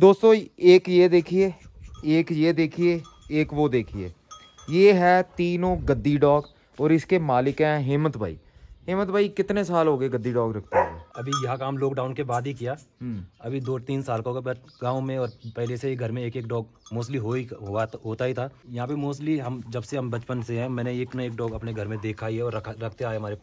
दोस्तों एक ये देखिए एक ये देखिए एक वो देखिए ये है तीनों गद्दी डॉग और इसके मालिक हैं हेमंत भाई हेमंत भाई कितने साल हो गए गद्दी डॉग रखते हुए अभी यह काम लॉकडाउन के बाद ही किया हम्म। अभी दो तीन साल का होगा बट गाँव में और पहले से ही घर में एक एक डॉग मोस्टली हो ही हुआ तो, होता ही था यहाँ पे मोस्टली हम जब से हम बचपन से हैं मैंने एक ना एक डॉग अपने घर में देखा ही है और रखा रखते आए हमारे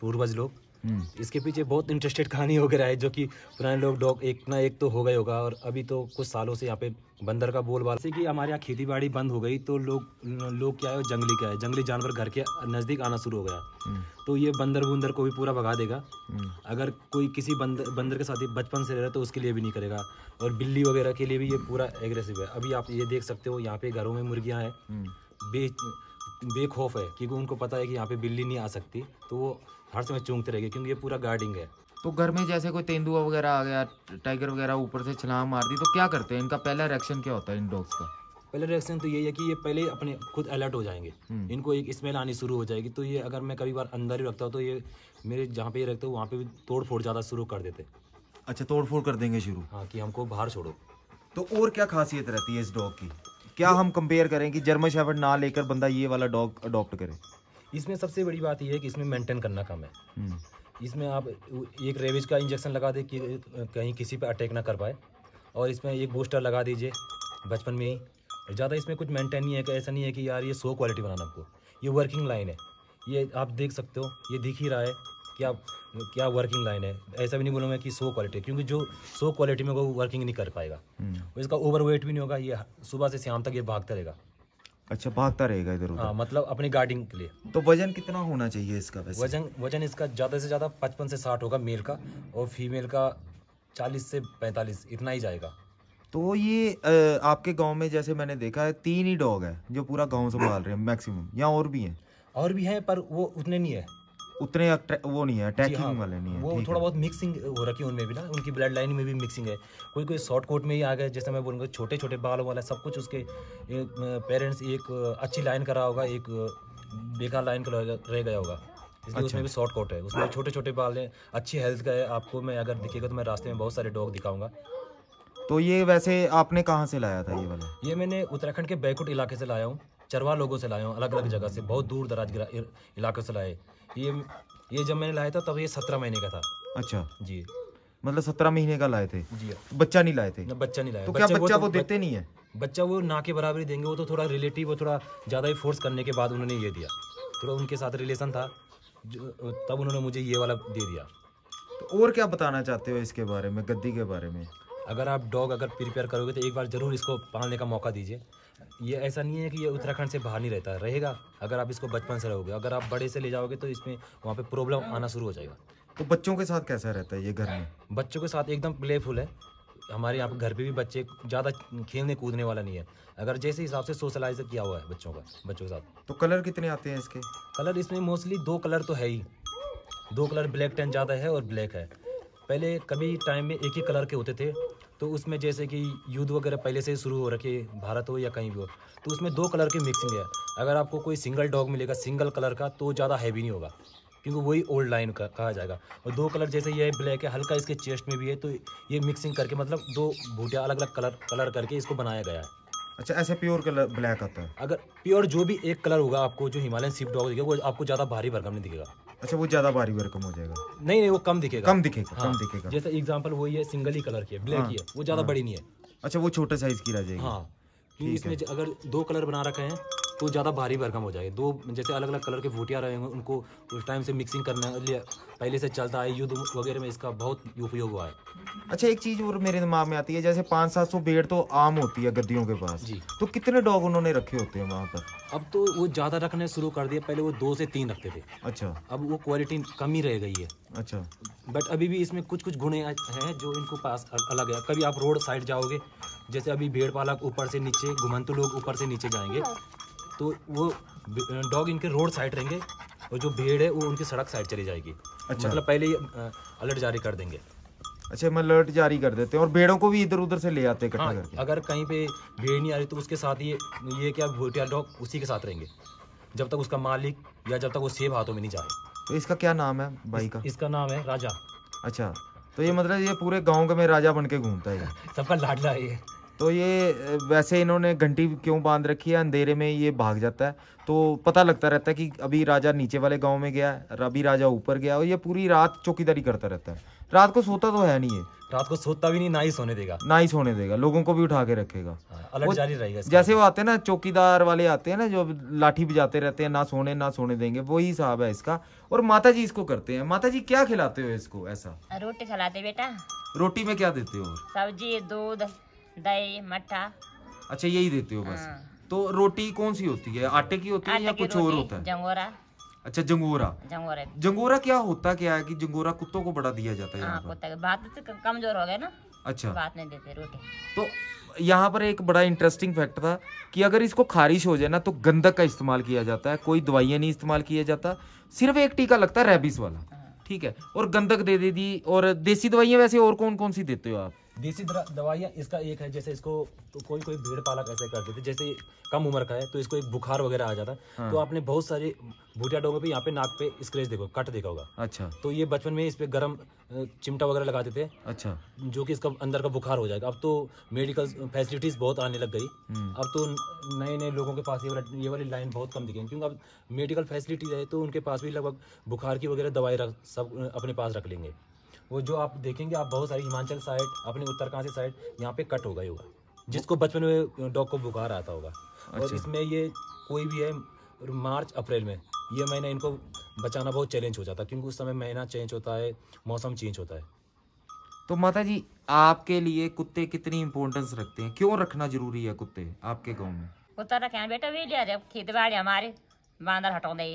पूर्वज लोग हम्म। इसके पीछे बहुत इंटरेस्टेड कहानी हो गया है जो कि पुराने लोग डॉग एक ना एक तो हो गए होगा और अभी तो कुछ सालों से यहाँ पे बंदर का बोल जैसे कि हमारे यहाँ खेती बाड़ी बंद हो गई तो लोग लोग क्या है जंगली क्या है जंगली जानवर घर के नज़दीक आना शुरू हो गया हम्म। तो ये बंदर बंदर को भी पूरा भगा देगा हम्म। अगर कोई किसी बंदर बंदर के साथ बचपन से रह रहा तो उसके लिए भी नहीं करेगा और बिल्ली वगैरह के लिए भी ये पूरा एग्रेसिव है अभी आप ये देख सकते हो यहाँ पे घरों में मुर्गियाँ हैं बेच बेखौफ है क्योंकि उनको पता है कि यहाँ पे बिल्ली नहीं आ सकती तो वो हर समय चूंगते रहेगी क्योंकि ये पूरा गार्डिंग है तो घर में जैसे कोई तेंदुआ वगैरह आ गया टाइगर वगैरह ऊपर से छलांग मार दी तो क्या करते हैं इनका पहला रिएक्शन क्या होता है इन डॉग्स का पहला रिएक्शन तो यही है कि ये पहले अपने खुद अलर्ट हो जाएंगे हम्म। इनको एक स्मेल आनी शुरू हो जाएगी तो ये अगर मैं कभी बार अंदर ही रखता हूँ तो ये मेरे जहाँ पे ये रखता हूँ वहाँ पे भी तोड़ फोड़ ज़्यादा शुरू कर देते अच्छा तोड़ फोड़ कर देंगे शुरू हाँ कि हमको बाहर छोड़ो तो और क्या खासियत रहती है इस डॉग की क्या हम कंपेयर करें कि जर्मन शेफर्ड ना लेकर बंदा ये वाला डॉग अडॉप्ट करे इसमें सबसे बड़ी बात यह है कि इसमें मेंटेन करना कम है हम्म। इसमें आप एक रेविज का इंजेक्शन लगा दे कि कहीं किसी पर अटैक ना कर पाए और इसमें एक बूस्टर लगा दीजिए बचपन में ही ज़्यादा इसमें कुछ मेंटेन नहीं है कि ऐसा नहीं है कि यार ये सो क्वालिटी बनाना आपको ये वर्किंग लाइन है ये आप देख सकते हो ये दिख ही रहा है कि आप क्या वर्किंग लाइन है ऐसा भी नहीं बोलूँगा कि सो क्वालिटी क्योंकि जो सो क्वालिटी में वो वर्किंग नहीं कर पाएगा हम्म। इसका ओवर वेट भी नहीं होगा ये सुबह से शाम तक ये भागता रहेगा अच्छा भागता रहेगा इधर हाँ मतलब अपनी गार्डिंग के लिए तो वजन कितना होना चाहिए इसका वैसे? वजन वजन इसका ज़्यादा से ज़्यादा पचपन से साठ होगा मेल का और फीमेल का चालीस से पैंतालीस इतना ही जाएगा तो ये आपके गांव में जैसे मैंने देखा है तीन ही डॉग है जो पूरा गांव संभाल रहे हैं मैक्सिमम या और भी है और भी है पर वो उतने नहीं है उतने वो नहीं है अटैकिंग हाँ, वाले नहीं है वो थोड़ा है। बहुत मिक्सिंग हो रखी है उनमें भी ना उनकी ब्लड लाइन में भी मिक्सिंग है कोई कोई शॉर्ट कोट में ही आ गए जैसे मैं बोलूँगा छोटे छोटे बालों वाला सब कुछ उसके पेरेंट्स एक अच्छी लाइन करा होगा एक बेकार लाइन का रह गया होगा इसलिए अच्छा। उसमें भी शॉर्ट कोट है उसमें छोटे छोटे बाल हैं अच्छी हेल्थ का है आपको मैं अगर दिखेगा तो मैं रास्ते में बहुत सारे डॉग दिखाऊंगा तो ये वैसे आपने कहाँ से लाया था ये वाला ये मैंने उत्तराखंड के बैकुट इलाके से लाया हूँ चरवा लोगों से लाए हूँ अलग अलग जगह से बहुत दूर दराज इलाकों से लाए ये ये जब मैंने लाया था तब ये सत्रह महीने का था अच्छा जी मतलब सत्रह महीने का लाए थे जी बच्चा नहीं लाए थे बच्चा नहीं लाया तो क्या बच्चा, बच्चा वो, तो, वो देते नहीं है बच्चा वो ना के बराबरी देंगे वो तो थोड़ा रिलेटिव वो थोड़ा ज़्यादा ही फोर्स करने के बाद उन्होंने ये दिया थोड़ा उनके साथ रिलेशन था तब उन्होंने मुझे ये वाला दे दिया तो और क्या बताना चाहते हो इसके बारे में गद्दी के बारे में अगर आप डॉग अगर प्रिपेयर करोगे तो एक बार ज़रूर इसको पालने का मौका दीजिए ये ऐसा नहीं है कि ये उत्तराखंड से बाहर नहीं रहता रहेगा अगर आप इसको बचपन से रहोगे अगर आप बड़े से ले जाओगे तो इसमें वहाँ पे प्रॉब्लम आना शुरू हो जाएगा तो बच्चों के साथ कैसा रहता है ये घर में बच्चों के साथ एकदम प्लेफुल है हमारे यहाँ घर पे भी बच्चे ज़्यादा खेलने कूदने वाला नहीं है अगर जैसे हिसाब से सोशलाइज किया हुआ है बच्चों का बच्चों के साथ तो कलर कितने आते हैं इसके कलर इसमें मोस्टली दो कलर तो है ही दो कलर ब्लैक टेन ज़्यादा है और ब्लैक है पहले कभी टाइम में एक ही कलर के होते थे तो उसमें जैसे कि युद्ध वगैरह पहले से ही शुरू हो रखे भारत हो या कहीं भी हो तो उसमें दो कलर की मिक्सिंग है अगर आपको कोई सिंगल डॉग मिलेगा सिंगल कलर का तो ज़्यादा हैवी नहीं होगा क्योंकि वही ओल्ड लाइन का कहा जाएगा और दो कलर जैसे ये ब्लैक है हल्का इसके चेस्ट में भी है तो ये मिक्सिंग करके मतलब दो भूटिया अलग अलग कलर कलर करके इसको बनाया गया है अच्छा ऐसे प्योर कलर ब्लैक आता है अगर प्योर जो भी एक कलर होगा आपको जो हिमालयन शिप डॉग दिखेगा वो आपको ज़्यादा भारी भरकम नहीं दिखेगा अच्छा वो ज्यादा भारी भरकम हो जाएगा नहीं नहीं वो कम दिखेगा कम दिखेगा हाँ, कम दिखेगा जैसे एग्जाम्पल वही है सिंगल ही कलर की है ब्लैक हाँ, ही है वो हाँ, ज्यादा हाँ, बड़ी नहीं है अच्छा वो छोटे साइज की रह जाएगी हाँ इसमें अगर दो कलर बना रखे हैं तो ज़्यादा भारी भरकम हो जाएगी दो जैसे अलग अलग कलर के भूटिया रहेंगे उनको उस टाइम से मिक्सिंग करने लिए पहले से चलता है युद्ध वगैरह में इसका बहुत उपयोग हुआ है अच्छा एक चीज़ और मेरे दिमाग में आती है जैसे पाँच सात सौ बेड तो आम होती है गद्दियों के पास जी तो कितने डॉग उन्होंने रखे होते हैं वहाँ पर अब तो वो ज़्यादा रखने शुरू कर दिया पहले वो दो से तीन रखते थे अच्छा अब वो क्वालिटी कम ही रह गई है अच्छा बट अभी भी इसमें कुछ कुछ गुणे हैं जो इनको पास अलग है कभी आप रोड साइड जाओगे जैसे अभी भेड़ पालक ऊपर से नीचे घुमंतु लोग ऊपर से नीचे जाएंगे तो वो डॉग इनके रोड साइड रहेंगे और जो भीड़ है वो उनकी सड़क साइड चली जाएगी अच्छा मतलब पहले ही अलर्ट जारी कर देंगे अच्छा मैं अलर्ट जारी कर देते हैं और भेड़ों को भी इधर उधर से ले आते हैं हाँ, अगर कहीं पे भेड़ नहीं आ रही तो उसके साथ ये ये क्या भूटिया डॉग उसी के साथ रहेंगे जब तक उसका मालिक या जब तक वो सेब हाथों में नहीं जाए तो इसका क्या नाम है भाई इस, का इसका नाम है राजा अच्छा तो ये मतलब ये पूरे गाँव का में राजा बन के घूमता है सबका लाडला है तो ये वैसे इन्होंने घंटी क्यों बांध रखी है अंधेरे में ये भाग जाता है तो पता लगता रहता है कि अभी राजा नीचे वाले गांव में गया है अभी राजा ऊपर गया और ये पूरी रात चौकीदारी करता रहता है रात को सोता तो है नहीं ये रात को सोता भी नहीं ना ही सोने देगा ना ही सोने देगा लोगों को भी उठा के रखेगा हाँ, अलर्ट जारी रहेगा जैसे वो आते हैं ना चौकीदार वाले आते हैं ना जो लाठी बजाते रहते हैं ना सोने ना सोने देंगे वो ही हिसाब है इसका और माता जी इसको करते हैं माता जी क्या खिलाते हो इसको ऐसा रोटी खिलाते बेटा रोटी में क्या देते हो सब्जी दूध दही मट्ठा अच्छा यही देते हो बस हाँ। तो रोटी कौन सी होती है आटे की होती है या कुछ और होता है जंगोरा अच्छा जंगोरा जंगोरा जंगोरा क्या होता क्या है कि जंगोरा कुत्तों को बड़ा दिया जाता है हाँ, पर। बात तो कमजोर हो गए ना अच्छा बात नहीं देते रोटी तो यहाँ पर एक बड़ा इंटरेस्टिंग फैक्ट था कि अगर इसको खारिश हो जाए ना तो गंधक का इस्तेमाल किया जाता है कोई दवाइयाँ नहीं इस्तेमाल किया जाता सिर्फ एक टीका लगता है रेबिस वाला हाँ। ठीक है और गंधक दे दे दी और देसी दवाइयाँ वैसे और कौन कौन सी देते हो आप देसी दवाइयाँ इसका एक है जैसे इसको तो कोई कोई भीड़ पालक ऐसे कर देते जैसे कम उम्र का है तो इसको एक बुखार वगैरह आ जाता हाँ। तो आपने बहुत सारे भूटिया डोंगों पे यहाँ पे नाक पे स्क्रेच देखो कट देखा होगा अच्छा तो ये बचपन में इस पे गर्म चिमटा वगैरह लगा देते अच्छा जो कि इसका अंदर का बुखार हो जाएगा अब तो मेडिकल फैसिलिटीज बहुत आने लग गई हम्म। अब तो नए नए लोगों के पास ये वाला ये वाली लाइन बहुत कम दिखेगी क्योंकि अब मेडिकल फैसिलिटीज है तो उनके पास भी लगभग बुखार की वगैरह दवाई सब अपने पास रख लेंगे वो जो आप देखेंगे आप बहुत सारी हिमाचल साइड अपने उत्तरकाशी साइड यहाँ पे कट हो गई होगा जिसको बचपन में डॉग को बुखार आता होगा अच्छा। और इसमें ये कोई भी है मार्च अप्रैल में ये महीने इनको बचाना बहुत चैलेंज हो जाता है क्योंकि उस समय महीना चेंज होता है मौसम चेंज होता है तो माता जी आपके लिए कुत्ते कितनी इम्पोर्टेंस रखते हैं क्यों रखना जरूरी है कुत्ते आपके गाँव में कुत्ता तो रखे बेटा वे लिया खेत बाड़ी हमारे बांदर हटाਉਂਦੇ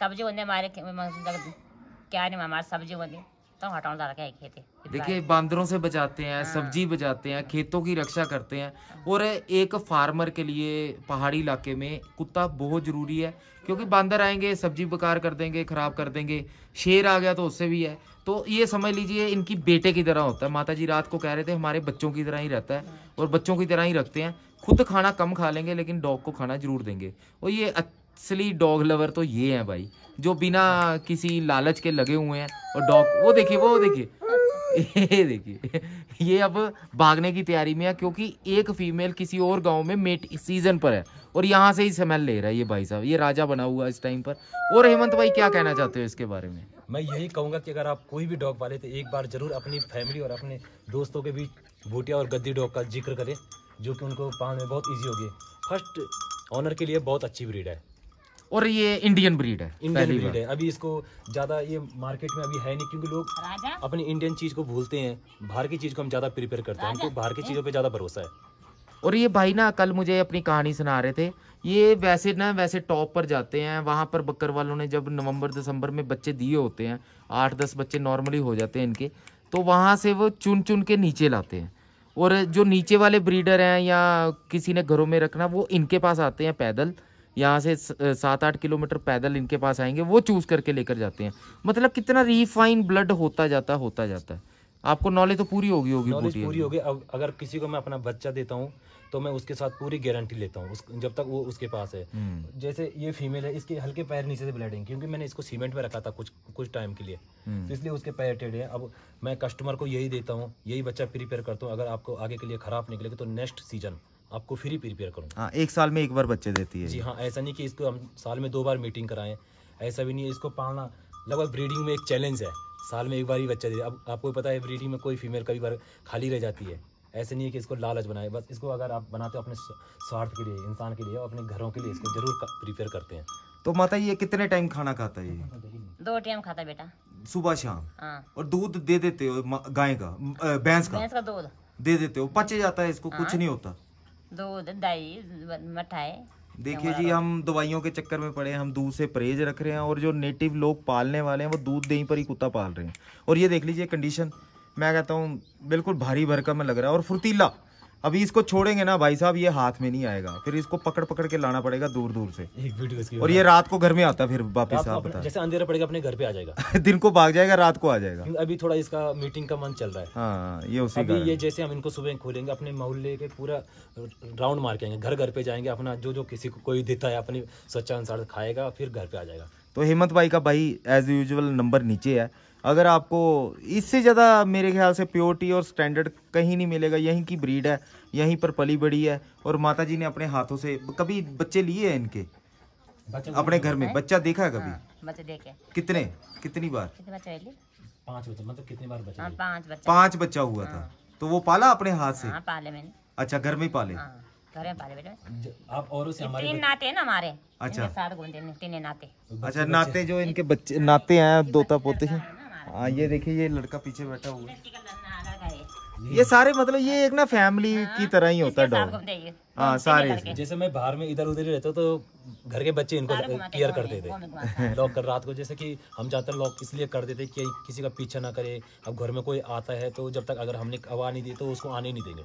सब्जी ਹੁੰਦੇ हमारे क्या नहीं हमारे सब्जी ਹੁੰਦੇ देखिये हटाउन डाल के देखिए बांदरों से बचाते हैं हाँ। सब्जी बचाते हैं खेतों की रक्षा करते हैं हाँ। और एक फार्मर के लिए पहाड़ी इलाके में कुत्ता बहुत ज़रूरी है क्योंकि बांदर आएंगे सब्जी बेकार कर देंगे ख़राब कर देंगे शेर आ गया तो उससे भी है तो ये समझ लीजिए इनकी बेटे की तरह होता है माता जी रात को कह रहे थे हमारे बच्चों की तरह ही रहता है हाँ। और बच्चों की तरह ही रखते हैं खुद खाना कम खा लेंगे लेकिन डॉग को खाना जरूर देंगे और ये असली डॉग लवर तो ये है भाई जो बिना किसी लालच के लगे हुए हैं और डॉग वो देखिए वो देखिए ये देखिए ये अब भागने की तैयारी में है क्योंकि एक फीमेल किसी और गांव में मेट सीजन पर है और यहाँ से ही स्मेल ले रहा है ये भाई साहब ये राजा बना हुआ इस टाइम पर और हेमंत भाई क्या कहना चाहते हो इसके बारे में मैं यही कहूँगा कि अगर आप कोई भी डॉग पाले तो एक बार जरूर अपनी फैमिली और अपने दोस्तों के बीच भूटिया और गद्दी डॉग का जिक्र करें जो कि उनको पालने में बहुत ईजी होगी फर्स्ट ऑनर के लिए बहुत अच्छी ब्रीड है और ये इंडियन ब्रीड है इंडियन ब्रीड है अभी इसको ज्यादा ये मार्केट में अभी है नहीं क्योंकि लोग अपनी इंडियन चीज को भूलते हैं बाहर की चीज को हम ज्यादा प्रिपेयर करते हैं हमको बाहर की चीजों पर ज्यादा भरोसा है और ये भाई ना कल मुझे अपनी कहानी सुना रहे थे ये वैसे ना वैसे टॉप पर जाते हैं वहाँ पर बकर वालों ने जब नवंबर दिसंबर में बच्चे दिए होते हैं आठ दस बच्चे नॉर्मली हो जाते हैं इनके तो वहाँ से वो चुन चुन के नीचे लाते हैं और जो नीचे वाले ब्रीडर हैं या किसी ने घरों में रखना वो इनके पास आते हैं पैदल यहाँ से सात आठ किलोमीटर पैदल इनके पास आएंगे वो चूज़ करके लेकर जाते हैं मतलब कितना रिफाइन ब्लड होता जाता होता जाता है आपको नॉलेज तो पूरी होगी होगी पूरी होगी अगर किसी को मैं अपना बच्चा देता हूँ तो मैं उसके साथ पूरी गारंटी लेता हूँ जब तक वो उसके पास है हम्म। जैसे ये फीमेल है इसके हल्के पैर नीचे से ब्लडिंग क्योंकि मैंने इसको सीमेंट में रखा था कुछ कुछ टाइम के लिए हम्म। तो इसलिए उसके पैर टेढ़े हैं अब मैं कस्टमर को यही देता हूँ यही बच्चा प्रिपेयर करता हूँ अगर आपको आगे के लिए खराब निकलेगा तो नेक्स्ट सीजन आपको फ्री प्रिपेयर करूँगा हाँ एक साल में एक बार बच्चे देती है जी हाँ ऐसा नहीं कि इसको हम साल में दो बार मीटिंग कराएं ऐसा भी नहीं है इसको पालना लगभग ब्रीडिंग में एक चैलेंज है साल में एक बार ही बच्चा दे अब आपको पता है ब्रीडिंग में कोई फीमेल कभी बार खाली रह जाती है ऐसे नहीं है कि इसको लालच बनाए बस इसको अगर आप बनाते हो अपने स्वार्थ के लिए इंसान के लिए और अपने घरों के लिए इसको जरूर प्रिपेयर करते हैं तो माता ये कितने टाइम खाना खाता है ये दो टाइम खाता बेटा सुबह शाम हाँ। और दूध दे देते हो गाय का भैंस का भैंस का दूध दे देते हो पचे जाता है इसको कुछ हाँ। नहीं होता दूध दही मिठाई देखिए जी हम दवाइयों के चक्कर में पड़े हैं हम दूध से परहेज रख रहे हैं और जो नेटिव लोग पालने वाले हैं वो दूध दही पर ही कुत्ता पाल रहे हैं और ये देख लीजिए कंडीशन मैं कहता हूँ बिल्कुल भारी भरकम में लग रहा है और फुर्तीला अभी इसको छोड़ेंगे ना भाई साहब ये हाथ में नहीं आएगा फिर इसको पकड़ पकड़ के लाना पड़ेगा दूर दूर से एक वीडियो और ये रात को घर में आता फिर वापस आप बता जैसे अंधेरा पड़ेगा अपने घर पे आ जाएगा दिन को भाग जाएगा रात को आ जाएगा अभी थोड़ा इसका मीटिंग का मन चल रहा है हाँ, ये उसी अभी ये जैसे हम इनको सुबह खोलेंगे अपने मोहल्ले के पूरा राउंड मार के घर घर पे जाएंगे अपना जो जो किसी को कोई देता है अपने अनुसार खाएगा फिर घर पे आ जाएगा तो हेमंत भाई का भाई एज यूजल नंबर नीचे है अगर आपको इससे ज़्यादा मेरे ख्याल से प्योरिटी और स्टैंडर्ड कहीं नहीं मिलेगा यहीं की ब्रीड है यहीं पर पली बड़ी है और माता जी ने अपने हाथों से कभी बच्चे लिए हैं इनके अपने घर में बच्चा देखा है कभी हाँ, देखे कितने कितनी बार बच्चा पाँच बच्चा मतलब कितनी बार बच्चा हाँ, पाँच बच्चा हुआ था हाँ। तो वो पाला अपने हाथ से पाले मैंने अच्छा घर में पाले आप और हमारे नाते हैं ना हमारे अच्छा नाते अच्छा नाते जो इनके बच्चे नाते हैं दोता पोते हैं हाँ, हाँ ये देखिए ये लड़का पीछे बैठा हुआ है ये सारे मतलब ये एक ना फैमिली हाँ, की तरह ही होता है डॉग हाँ सारे जैसे मैं बाहर में इधर उधर रहता तो घर के बच्चे इनको केयर करते थे लॉक हाँ। कर रात को जैसे कि हम जाते लॉक इसलिए कर देते कि किसी का पीछा ना करे अब घर में कोई आता है तो जब तक अगर हमने आवाज नहीं दी तो उसको आने नहीं देंगे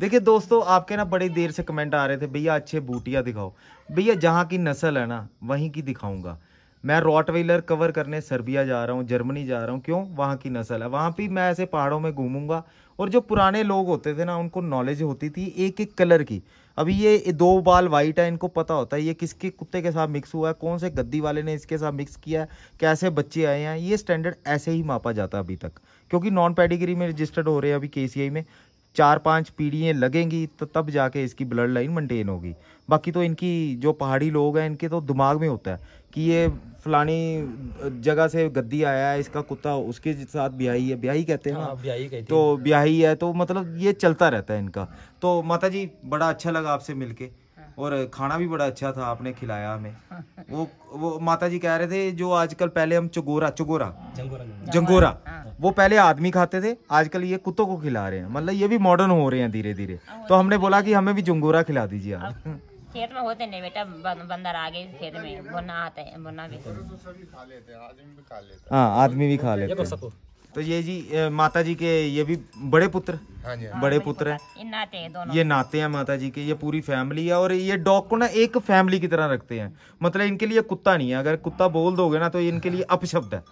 देखिए दोस्तों आपके ना बड़ी देर से कमेंट आ रहे थे भैया अच्छे बूटिया दिखाओ भैया जहाँ की नस्ल है ना वहीं की दिखाऊंगा मैं रॉटवेलर कवर करने सर्बिया जा रहा हूँ जर्मनी जा रहा हूँ क्यों वहाँ की नस्ल है वहाँ भी मैं ऐसे पहाड़ों में घूमूंगा और जो पुराने लोग होते थे ना उनको नॉलेज होती थी एक एक कलर की अभी ये दो बाल वाइट है इनको पता होता है ये किसके कुत्ते के साथ मिक्स हुआ है कौन से गद्दी वाले ने इसके साथ मिक्स किया है कैसे बच्चे आए हैं ये स्टैंडर्ड ऐसे ही मापा जाता है अभी तक क्योंकि नॉन पेडिग्री में रजिस्टर्ड हो रहे हैं अभी के में चार पांच पीढ़ियाँ लगेंगी तो तब जाके इसकी ब्लड लाइन मेंटेन होगी बाकी तो इनकी जो पहाड़ी लोग हैं इनके तो दिमाग में होता है कि ये फलानी जगह से गद्दी आया है इसका कुत्ता उसके साथ ब्याही है ब्याही कहते हैं हाँ, तो ब्याही है तो मतलब ये चलता रहता है इनका तो माता जी बड़ा अच्छा लगा आपसे मिलके हाँ। और खाना भी बड़ा अच्छा था आपने खिलाया हमें हाँ। वो वो माता जी कह रहे थे जो आजकल पहले हम चगोरा चगोरा जंगोरा जंगोरा हाँ। वो पहले आदमी खाते थे आजकल ये कुत्तों को खिला रहे हैं मतलब ये भी मॉडर्न हो रहे हैं धीरे धीरे तो हमने तो बोला कि हमें भी जंगोरा खिला दीजिए आप खेत में होते नहीं बेटा बंदर आगे खेत में बुना आते हैं बुना भी तो हाँ आदमी भी खा लेते तो हैं तो ये जी माता जी के ये भी बड़े पुत्र हाँ जी हाँ बड़े पुत्र है ये नाते हैं ये नाते हैं माता जी के ये पूरी फैमिली है और ये डॉग को ना एक फैमिली की तरह रखते हैं मतलब इनके लिए कुत्ता नहीं है अगर कुत्ता बोल दोगे ना तो इनके लिए अपशब्द है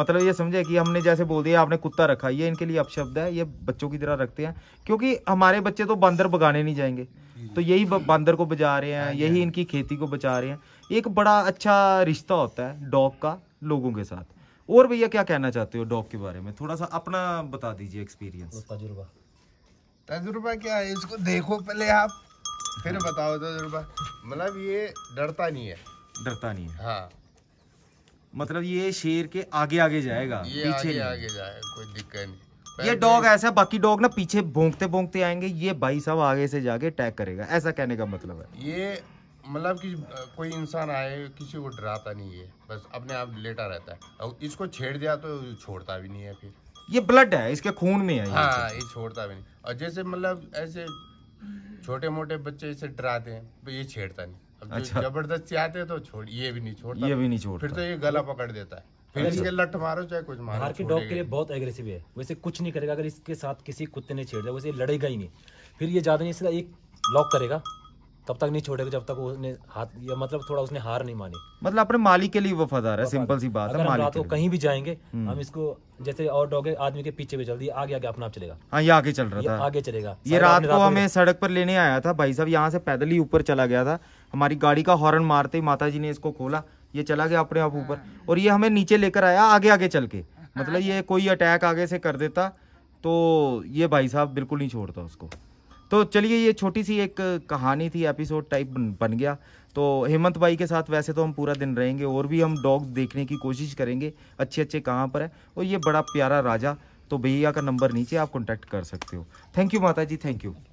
मतलब ये समझे कि हमने जैसे बोल दिया आपने कुत्ता रखा ये इनके लिए अपशब्द है ये बच्चों की तरह रखते हैं क्योंकि हमारे बच्चे तो बंदर बगाने नहीं जाएंगे तो यही बंदर को बचा रहे हैं हाँ यही हाँ इनकी खेती को बचा रहे हैं एक बड़ा अच्छा रिश्ता होता है डॉग का लोगों के साथ और भैया क्या कहना चाहते हो डॉग के बारे में थोड़ा सा अपना बता दीजिए एक्सपीरियंस तजुर्बा तजुर्बा क्या है इसको देखो पहले आप फिर हम्म। बताओ तजुर्बा मतलब ये डरता नहीं है डरता नहीं है हाँ मतलब ये शेर के आगे आगे जाएगा ये पीछे आगे, आगे जाएगा कोई दिक्कत नहीं ये डॉग ऐसा है बाकी डॉग ना पीछे भोंगते भोंगते आएंगे ये भाई साहब आगे से जाके अटैक करेगा ऐसा कहने का मतलब है ये मतलब कि कोई इंसान आए किसी को डराता नहीं है बस अपने आप लेटा रहता है और इसको छेड़ दिया तो छोड़ता भी नहीं है फिर ये ब्लड है इसके खून में है हाँ ये छोड़ता भी नहीं और जैसे मतलब ऐसे छोटे मोटे बच्चे इसे डराते हैं तो ये छेड़ता नहीं अच्छा। जबरदस्ती आते तो छोड़ ये भी नहीं छोड़ता ये भी नहीं छोड़ फिर तो ये गला पकड़ देता है फिर अच्छा। इसके लट मारो चाहे कुछ मारो के डॉग के लिए बहुत एग्रेसिव है वैसे कुछ नहीं करेगा अगर इसके साथ किसी कुत्ते ने छेड़ दिया वैसे लड़ेगा ही नहीं फिर ये ज्यादा नहीं इसका एक लॉक करेगा तब तक नहीं छोड़ेगा जब तक उसने हाथ या मतलब थोड़ा उसने हार नहीं मानी मतलब अपने मालिक के लिए वफादार है सिंपल सी बात है मालिक रात को कहीं भी जाएंगे हम्म। हम इसको जैसे और डॉग है आदमी के पीछे भी चलती आगे आगे अपना आप चलेगा हाँ ये आगे चल रहा था आगे चलेगा ये रात को हमें सड़क पर लेने आया था भाई साहब यहाँ से पैदल ही ऊपर चला गया था हमारी गाड़ी का हॉर्न मारते ही माता ने इसको खोला ये चला गया अपने आप ऊपर हाँ। और ये हमें नीचे लेकर आया आगे आगे चल के मतलब हाँ। ये कोई अटैक आगे से कर देता तो ये भाई साहब बिल्कुल नहीं छोड़ता उसको तो चलिए ये छोटी सी एक कहानी थी एपिसोड टाइप बन गया तो हेमंत भाई के साथ वैसे तो हम पूरा दिन रहेंगे और भी हम डॉग्स देखने की कोशिश करेंगे अच्छे अच्छे कहाँ पर है और ये बड़ा प्यारा राजा तो भैया का नंबर नीचे आप कॉन्टैक्ट कर सकते हो थैंक यू माता जी थैंक यू